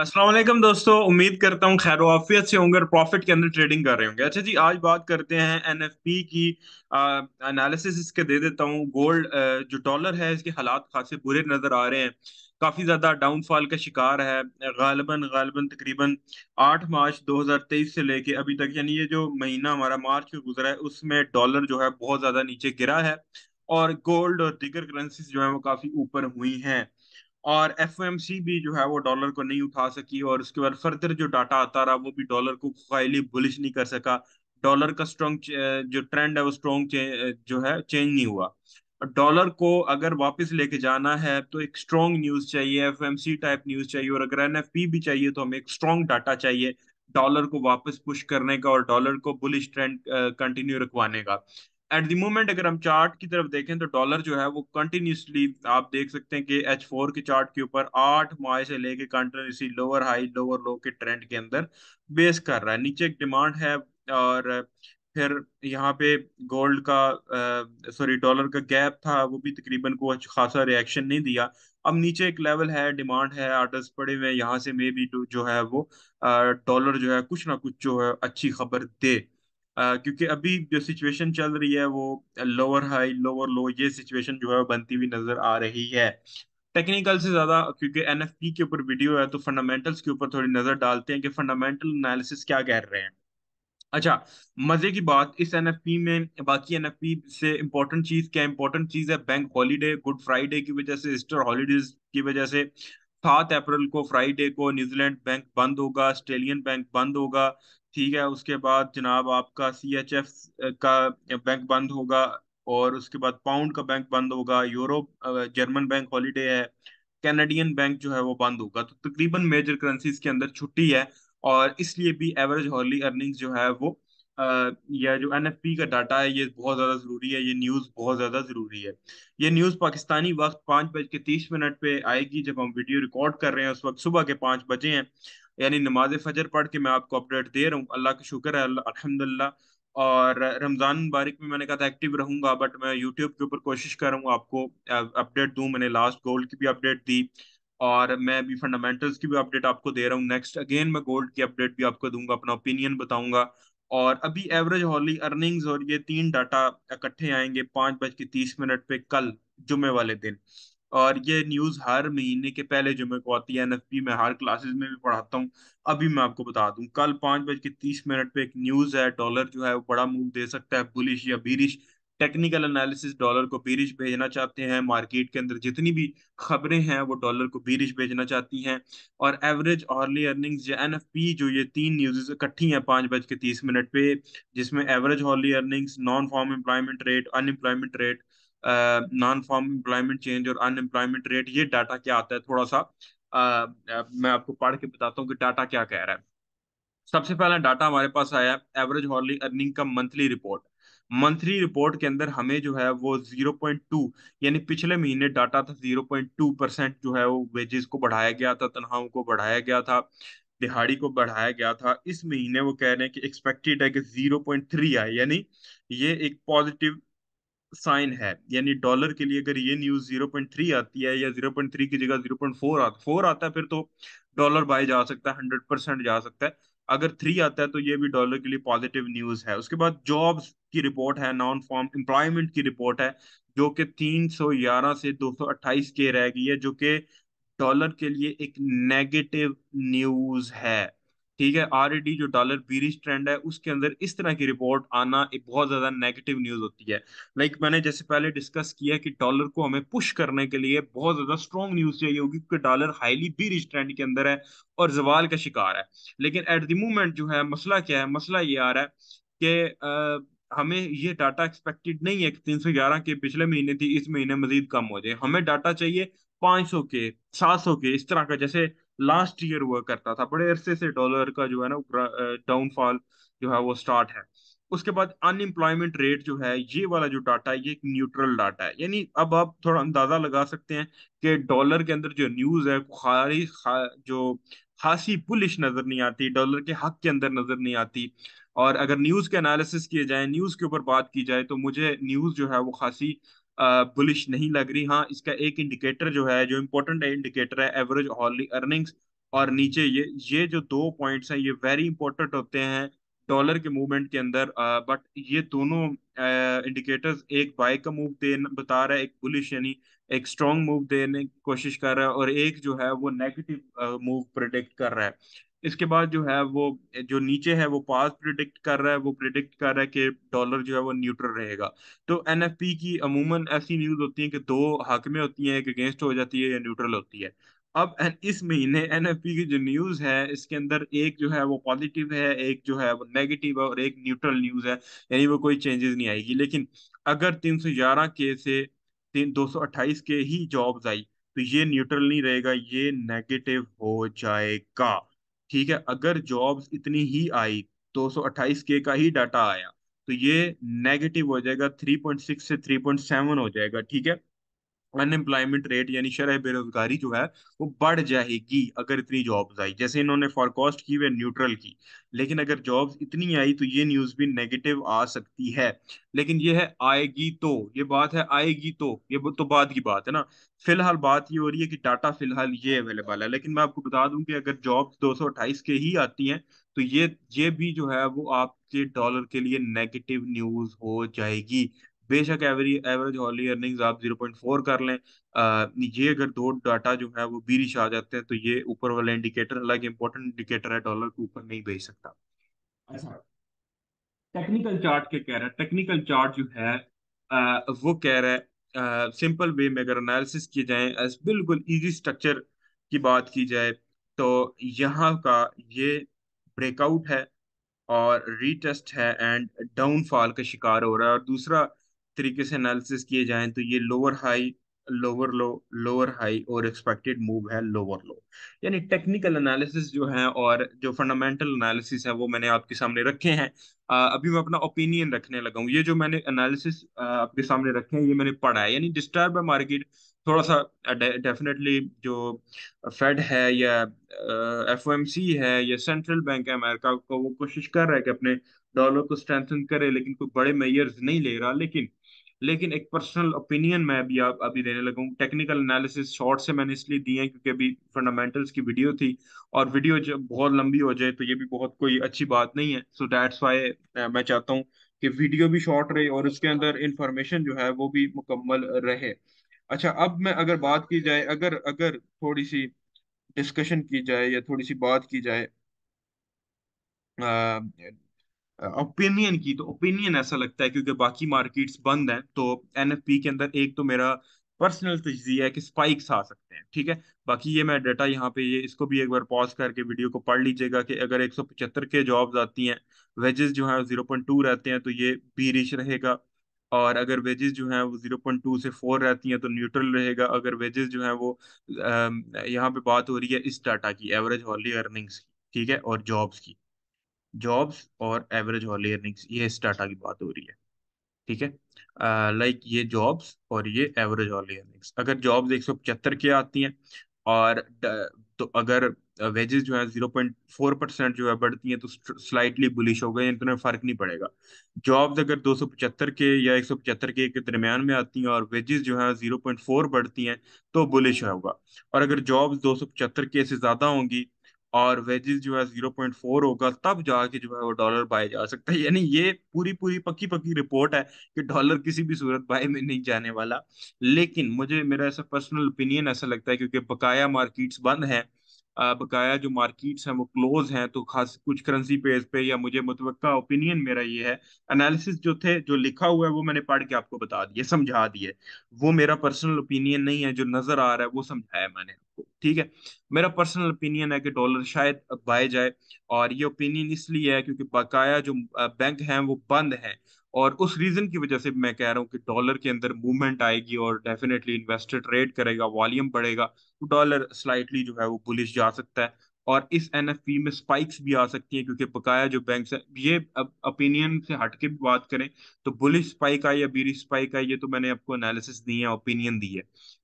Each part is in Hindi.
असलम दोस्तों उम्मीद करता हूँ खैर वाफियत से होंगे और प्रॉफिट के अंदर ट्रेडिंग कर रहे होंगे अच्छा जी आज बात करते हैं एन एफ पी की एनालिसिस इसके दे देता हूँ गोल्ड जो डॉलर है इसके हालात खासे बुरे नज़र आ रहे हैं काफ़ी ज़्यादा डाउनफॉल का शिकार है गालबन गालबन तकरीबन आठ मार्च 2023 से लेके अभी तक यानी ये जो महीना हमारा मार्च में गुजरा है उसमें डॉलर जो है बहुत ज़्यादा नीचे गिरा है और गोल्ड और दिगर करेंसीज जो है वो काफ़ी ऊपर हुई हैं और एफ भी जो है वो डॉलर को नहीं उठा सकी और उसके बाद फर्दर जो डाटा आता रहा वो भी डॉलर को खाली बुलिश नहीं कर सका डॉलर का स्ट्रॉन्ग जो ट्रेंड है वो स्ट्रॉन्ग जो है चेंज नहीं हुआ डॉलर को अगर वापस लेके जाना है तो एक स्ट्रॉन्ग न्यूज चाहिए एफ टाइप न्यूज चाहिए और अगर एन भी चाहिए तो हमें एक स्ट्रॉन्ग डाटा चाहिए डॉलर को वापस पुश करने का और डॉलर को बुलिश ट्रेंड कंटिन्यू रखवाने का एट द मोमेंट अगर हम चार्ट की तरफ देखें तो डॉलर जो है वो कंटिन्यूसली आप देख सकते हैं कि एच फोर के चार्ट के ऊपर आठ माह से लेके continuously lower high lower low के ट्रेंड के अंदर बेस कर रहा है नीचे एक डिमांड है और फिर यहाँ पे गोल्ड का सॉरी डॉलर का गैप था वो भी तकरीबन को अच्छा खासा रिएक्शन नहीं दिया अब नीचे एक लेवल है डिमांड है आर्डर्स पड़े हुए हैं यहाँ से मे बी तो जो है वो डॉलर जो है कुछ ना कुछ जो है अच्छी खबर दे क्योंकि अभी जो सिचुएशन चल रही है वो लोअर हाई लोअर लो ये सिचुएशन जो है बनती हुई नजर आ रही है टेक्निकल से ज्यादा क्योंकि एन के ऊपर वीडियो है तो फंडामेंटल्स के ऊपर थोड़ी नजर डालते हैं कि फंडामेंटल एनालिसिस क्या कह रहे हैं अच्छा मजे की बात इस एन में बाकी एन से इम्पोर्टेंट चीज क्या इंपॉर्टेंट चीज है बैंक हॉलीडे गुड फ्राइडे की वजह से ईस्टर हॉलीडेज की वजह से सात अप्रैल को फ्राइडे को न्यूजीलैंड बैंक बंद होगा ऑस्ट्रेलियन बैंक बंद होगा ठीक है उसके बाद जनाब आपका सी एच एफ का बैंक बंद होगा और उसके बाद पाउंड का बैंक बंद होगा यूरोप जर्मन बैंक हॉलीडे है कैनेडियन बैंक जो है वो बंद होगा तो तकरीबन मेजर करेंसीज के अंदर छुट्टी है और इसलिए भी एवरेज हॉली अर्निंग्स जो है वो यह जो एन का डाटा है ये बहुत ज़्यादा ज़रूरी है ये न्यूज़ बहुत ज़्यादा ज़रूरी है ये न्यूज़ पाकिस्तानी वक्त पांच बज के तीस मिनट पे आएगी जब हम वीडियो रिकॉर्ड कर रहे हैं उस वक्त सुबह के पांच बजे हैं यानी नमाज फजर पढ़ के मैं आपको अपडेट दे रहा हूँ अल्लाह का शुक्र है अलहमदुल्ला और रमज़ान मुबारक में मैंने कहा था एक्टिव रहूंगा बट मैं यूट्यूब के ऊपर कोशिश कर रहा हूँ आपको अपडेट दू मैंने लास्ट गोल्ड की भी अपडेट दी और मैं अभी फंडामेंटल्स की भी अपडेट आपको दे रहा हूँ नेक्स्ट अगेन मैं गोल्ड की अपडेट भी आपको दूंगा अपना ओपिनियन बताऊंगा और अभी एवरेज हॉली अर्निंग्स और ये तीन डाटा इकट्ठे आएंगे पांच बज के तीस मिनट पे कल जुमे वाले दिन और ये न्यूज हर महीने के पहले जुमे को आती है एनएफपी में हर क्लासेस में भी पढ़ाता हूँ अभी मैं आपको बता दूं कल पांच बज के तीस मिनट पे एक न्यूज है डॉलर जो है वो बड़ा मूव दे सकता है बुलिश या बीरिश टेक्निकल एनालिसिस डॉलर को बीरिश भेजना चाहते हैं मार्केट के अंदर जितनी भी खबरें हैं वो डॉलर को बीरिश भेजना चाहती हैं और एवरेज हॉर्ली अर्निंग्स या एन जो ये तीन न्यूज इकट्ठी हैं पाँच बज के तीस मिनट पे जिसमें average hourly earnings non farm employment rate unemployment rate non farm employment change और अनएम्प्लॉयमेंट रेट ये डाटा क्या आता है थोड़ा सा मैं आपको पढ़ के बताता हूँ कि डाटा क्या कह रहा है सबसे पहला डाटा हमारे पास आया एवरेज हॉर्ली अर्निंग का मंथली रिपोर्ट मंथली रिपोर्ट के अंदर हमें जो है वो 0.2 यानी पिछले महीने डाटा था 0.2 परसेंट जो है वो वेजेस को बढ़ाया गया था तनख्वाहों को बढ़ाया गया था दिहाड़ी को बढ़ाया गया था इस महीने वो कह रहे हैं कि एक्सपेक्टेड है कि 0.3 आए यानी ये एक पॉजिटिव साइन है यानी डॉलर के लिए अगर ये न्यूज जीरो पॉइंट थ्री आती है या जीरो पॉइंट थ्री की जगह जीरो पॉइंट फोर आता फोर आता है फिर तो डॉलर बाय जा सकता है हंड्रेड परसेंट जा सकता है अगर थ्री आता है तो ये भी डॉलर के लिए पॉजिटिव न्यूज है उसके बाद जॉब्स की रिपोर्ट है नॉन फॉर्म एम्प्लॉयमेंट की रिपोर्ट है जो कि तीन सौ ग्यारह से दो सौ के रह गई है जो कि डॉलर के लिए एक नेगेटिव न्यूज है ठीक है आरईडी जो डॉलर बीरिश ट्रेंड है उसके अंदर इस तरह की रिपोर्ट आना एक बहुत ज्यादा नेगेटिव न्यूज होती है लाइक like मैंने जैसे पहले डिस्कस किया कि डॉलर को हमें पुश करने के लिए बहुत ज्यादा स्ट्रॉन्ग न्यूज चाहिए होगी क्योंकि डॉलर हाईली बीरिश ट्रेंड के अंदर है और जवाल का शिकार है लेकिन एट द मोमेंट जो है मसला क्या है मसला ये आ रहा है कि हमें ये डाटा एक्सपेक्टेड नहीं है कि तीन के पिछले महीने थी इस महीने मजीद कम हो जाए हमें डाटा चाहिए पाँच सौ के सात सौ के इस तरह का जैसे लास्ट ईयर हुआ करता था बड़े अरसे से डॉलर का जो है ना डाउनफॉल जो है वो स्टार्ट है उसके बाद अनएम्प्लॉयमेंट रेट जो है ये वाला जो डाटा है ये एक न्यूट्रल डाटा है यानी अब आप थोड़ा अंदाजा लगा सकते हैं कि डॉलर के अंदर जो न्यूज है खारी खा, जो खासी पुलिश नजर नहीं आती डॉलर के हक के अंदर नजर नहीं आती और अगर न्यूज के एनालिसिस किए जाए न्यूज के ऊपर बात की जाए तो मुझे न्यूज जो है वो खासी बुलिश नहीं लग रही हाँ इसका एक इंडिकेटर जो है जो इम्पोर्टेंट इंडिकेटर है एवरेज हॉली अर्निंग्स और नीचे ये ये जो दो पॉइंट्स हैं ये वेरी इंपॉर्टेंट होते हैं डॉलर के मूवमेंट के अंदर बट ये दोनों इंडिकेटर्स एक बाय का मूव दे बता रहा है एक बुलिश यानी एक स्ट्रॉन्ग मूव देने की कोशिश कर रहा है और एक जो है वो नेगेटिव मूव प्रोडिक्ट कर रहा है इसके बाद जो है वो जो नीचे है वो पास प्रिडिक्ट कर रहा है वो प्रिडिक्ट कर रहा है कि डॉलर जो है वो न्यूट्रल रहेगा तो एन की अमूमन ऐसी न्यूज होती है कि दो हक में होती है एक अगेंस्ट हो जाती है या न्यूट्रल होती है अब इस महीने एन की जो न्यूज़ है इसके अंदर एक जो है वो पॉजिटिव है एक जो है वो नेगेटिव है और एक न्यूट्रल न्यूज़ है यानी वो कोई चेंजेस नहीं आएगी लेकिन अगर तीन सौ ग्यारह के से तीन दो सौ अट्ठाईस के ही जॉब्स आई तो ये न्यूट्रल नहीं रहेगा ये नेगेटिव हो जाएगा ठीक है अगर जॉब्स इतनी ही आई दो 228 के का ही डाटा आया तो ये नेगेटिव हो जाएगा 3.6 से 3.7 हो जाएगा ठीक है अनएम्प्लॉयमेंट रेट यानी शरह बेरोजगारी जो है वो बढ़ जाएगी अगर इतनी जॉब्स आई जैसे इन्होंने फॉरकास्ट की वे न्यूट्रल की लेकिन अगर जॉब्स इतनी आई तो ये न्यूज़ भी नेगेटिव आ सकती है लेकिन ये है आएगी तो ये बात है आएगी तो ये तो बाद की बात है ना फिलहाल बात ये हो रही है कि डाटा फिलहाल ये अवेलेबल है लेकिन मैं आपको बता दूं कि अगर जॉब दो के ही आती है तो ये ये भी जो है वो आपके डॉलर के लिए नेगेटिव न्यूज़ हो जाएगी बेशक एवरी एवरेज हॉली अर्निंग्स आप 0.4 कर लें आ, ये अगर दो डाटा जो है वो बीरिश आ जाते हैं तो ये ऊपर वाला इंडिकेटर अलग इंपॉर्टेंट इंडिकेटर है डॉलर के ऊपर नहीं भेज सकता टेक्निकल अच्छा। चार्ट के कह रहा है टेक्निकल चार्ट जो है आ, वो कह रहा है सिंपल वे में अगर एनालिसिस किए जाए बिल्कुल इजी स्ट्रक्चर की बात की जाए तो यहाँ का ये ब्रेकआउट है और रीटेस्ट है एंड डाउनफॉल का शिकार हो रहा है और दूसरा तरीके से एनालिसिस किए जाएं तो ये lower high lower low lower high और एक्सपेक्टेड मूव है लोअर लो यानी टेक्निकल एनालिसिस जो है और जो फंडामेंटल एनालिसिस है वो मैंने आपके सामने रखे हैं अभी मैं अपना ओपिनियन रखने लगा हूँ ये जो मैंने एनालिसिस आपके सामने रखे हैं ये मैंने पढ़ा है यानी डिस्टर्ब है मार्केट थोड़ा सा डेफिनेटली दे, जो फेड है या एफ है या सेंट्रल बैंक है अमेरिका को वो कोशिश कर रहा है कि अपने डॉलर को स्ट्रेंथन करे लेकिन कोई बड़े मेयर्स नहीं ले रहा लेकिन लेकिन एक पर्सनल ओपिनियन मैं अभी आप अभी देने लगा हूँ टेक्निकल एनालिसिस शॉर्ट से मैंने इसलिए दिए हैं क्योंकि अभी फंडामेंटल्स की वीडियो थी और वीडियो जब बहुत लंबी हो जाए तो ये भी बहुत कोई अच्छी बात नहीं है सो दैट्स वाई मैं चाहता हूँ कि वीडियो भी शॉर्ट रहे और उसके अंदर इंफॉर्मेशन जो है वो भी मुकम्मल रहे अच्छा अब मैं अगर बात की जाए अगर अगर थोड़ी सी डिस्कशन की जाए या थोड़ी सी बात की जाए आ, ओपिनियन की तो ओपिनियन ऐसा लगता है क्योंकि बाकी मार्केट्स बंद हैं तो एनएफपी के अंदर एक तो मेरा पर्सनल तजिया है कि स्पाइक्स आ सकते हैं ठीक है बाकी ये मैं डाटा यहाँ पे ये इसको भी एक बार पॉज करके वीडियो को पढ़ लीजिएगा कि अगर पचहत्तर के जॉब्स आती हैं वेजेस जो है जीरो पॉइंट टू रहते हैं तो ये बी रिच रहेगा और अगर वेजेस जो हैं वो जीरो पॉइंट टू से फोर रहती हैं तो न्यूट्रल रहेगा अगर वेजेस जो हैं वो यहाँ पे बात हो रही है इस डाटा की एवरेज हॉली अर्निंग्स की ठीक है और जॉब्स की जॉब्स और एवरेज हॉली अर्निंग्स ये इस डाटा की बात हो रही है ठीक है लाइक ये जॉब्स और ये एवरेज हॉली अर्निंग्स अगर जॉब्स एक सौ पचहत्तर के आती हैं और तो अगर वेजेस जो है जीरो पॉइंट फोर परसेंट जो है बढ़ती हैं तो स्लाइटली बुलिश हो गए इतना फर्क नहीं पड़ेगा जॉब्स अगर दो सौ पचहत्तर के या एक सौ पचहत्तर के के दरमियान में आती हैं और वेजेस जो है जीरो पॉइंट फोर बढ़ती हैं तो बुलिश होगा और अगर जॉब्स दो सौ पचहत्तर के से ज़्यादा होंगी और वेजेस जो है जीरो पॉइंट फोर होगा तब जाके जो है वो डॉलर बाय जा सकता है यानी ये पूरी पूरी पक्की पक्की रिपोर्ट है कि डॉलर किसी भी सूरत बाय में नहीं जाने वाला लेकिन मुझे मेरा ऐसा पर्सनल ओपिनियन ऐसा लगता है क्योंकि बकाया मार्केट्स बंद है बकाया जो मार्केट्स हैं वो क्लोज हैं तो खास कुछ करेंसी पेज पे या मुझे मुतवका ओपिनियन मेरा ये है एनालिसिस जो थे जो लिखा हुआ है वो मैंने पढ़ के आपको बता दिए समझा दिए वो मेरा पर्सनल ओपिनियन नहीं है जो नजर आ रहा है वो समझाया मैंने ठीक है मेरा पर्सनल ओपिनियन है कि डॉलर शायद बाय जाए और ये ओपिनियन इसलिए है क्योंकि बकाया जो बैंक हैं वो बंद हैं और उस रीजन की वजह से मैं कह रहा हूँ कि डॉलर के अंदर मूवमेंट आएगी और डेफिनेटली इन्वेस्टर ट्रेड करेगा वॉल्यूम बढ़ेगा तो डॉलर स्लाइटली जो है वो बुलिश जा सकता है और इस एन में स्पाइक्स भी आ सकती है क्योंकि पकाया जो बैंक है ये अब ओपिनियन से हटके भी बात करें तो बुलिश स्पाइक आई या बीरिश स्पाइक आई ये तो मैंने आपको एनालिसिस दी है ओपिनियन दी है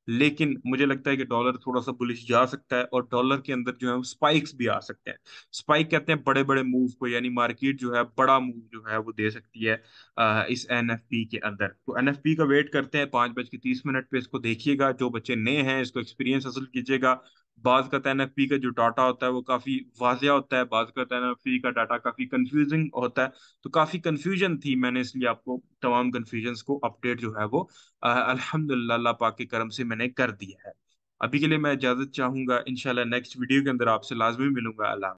लेकिन मुझे लगता है कि डॉलर थोड़ा सा बुलिश जा सकता है और डॉलर के अंदर जो है स्पाइक्स भी आ सकते हैं स्पाइक कहते हैं बड़े बड़े मूव को यानी मार्केट जो है बड़ा मूव जो है वो दे सकती है इस एन के अंदर तो एन का वेट करते हैं पांच बज के तीस मिनट पे इसको देखिएगा जो बच्चे नए हैं इसको एक्सपीरियंस हासिल कीजिएगा बाज का तैन का जो डाटा होता है वो काफ़ी वाजिया होता है बाज का तैन का डाटा काफ़ी कंफ्यूजिंग होता है तो काफ़ी कंफ्यूजन थी मैंने इसलिए आपको तमाम कन्फ्यूजन को अपडेट जो है वो अल्हम्दुलिल्लाह पाक के करम से मैंने कर दिया है अभी के लिए मैं इजाज़त चाहूंगा इनशाला नेक्स्ट वीडियो के अंदर आपसे लाजमी मिलूंगा अल्लाह